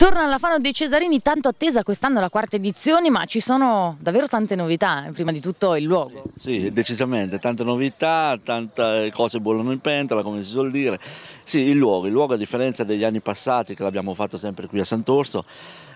Torna alla Fano dei Cesarini, tanto attesa quest'anno la quarta edizione, ma ci sono davvero tante novità, eh, prima di tutto il luogo. Sì, sì decisamente, tante novità, tante cose bollono in pentola, come si suol dire. Sì, il luogo, il luogo a differenza degli anni passati che l'abbiamo fatto sempre qui a Sant'Orso,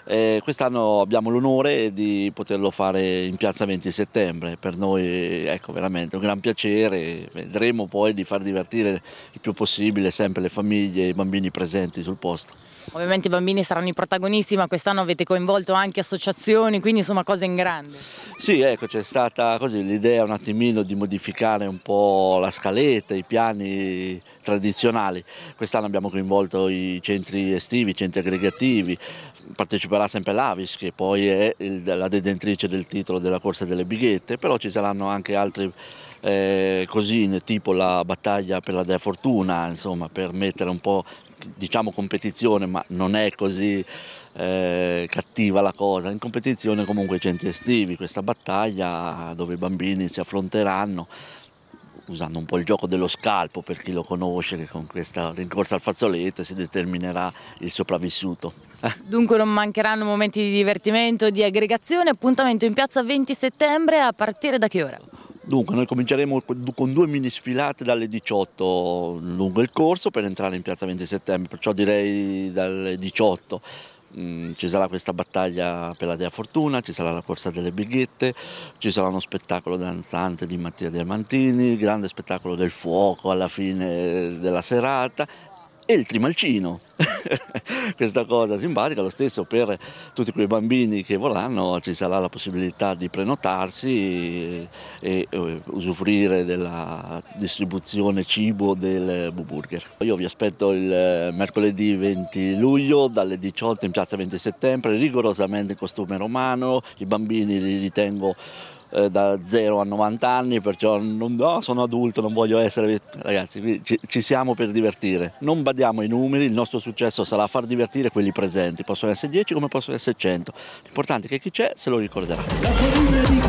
eh, quest'anno abbiamo l'onore di poterlo fare in piazza 20 settembre, per noi ecco veramente un gran piacere, vedremo poi di far divertire il più possibile sempre le famiglie e i bambini presenti sul posto. Ovviamente i bambini saranno i protagonisti, ma quest'anno avete coinvolto anche associazioni, quindi insomma cose in grande. Sì, ecco, c'è stata l'idea un attimino di modificare un po' la scaletta, i piani tradizionali. Quest'anno abbiamo coinvolto i centri estivi, i centri aggregativi, parteciperà sempre l'Avis che poi è la detentrice del titolo della corsa delle bighette, però ci saranno anche altre eh, cosine tipo la battaglia per la Dea Fortuna, insomma per mettere un po' diciamo competizione, ma non è così eh, cattiva la cosa, in competizione comunque i centri estivi, questa battaglia dove i bambini si affronteranno usando un po' il gioco dello scalpo per chi lo conosce, che con questa rincorsa al fazzoletto si determinerà il sopravvissuto. Dunque non mancheranno momenti di divertimento, di aggregazione, appuntamento in piazza 20 settembre a partire da che ora? Dunque, noi cominceremo con due mini sfilate dalle 18 lungo il corso per entrare in piazza 20 settembre, perciò direi dalle 18 mm, ci sarà questa battaglia per la Dea Fortuna, ci sarà la corsa delle bighette, ci sarà uno spettacolo danzante di Mattia Diamantini, grande spettacolo del fuoco alla fine della serata e il trimalcino. Questa cosa simpatica, lo stesso per tutti quei bambini che vorranno, ci sarà la possibilità di prenotarsi e, e eh, usufruire della distribuzione cibo del Buburger. Io vi aspetto il eh, mercoledì 20 luglio dalle 18 in piazza 20 settembre, rigorosamente in costume romano, i bambini li ritengo eh, da 0 a 90 anni, perciò non, no, sono adulto, non voglio essere... Ragazzi, ci, ci siamo per divertire. Non badiamo ai numeri, il nostro successo sarà far divertire quelli presenti. Possono essere 10 come possono essere 100. L'importante è che chi c'è se lo ricorderà.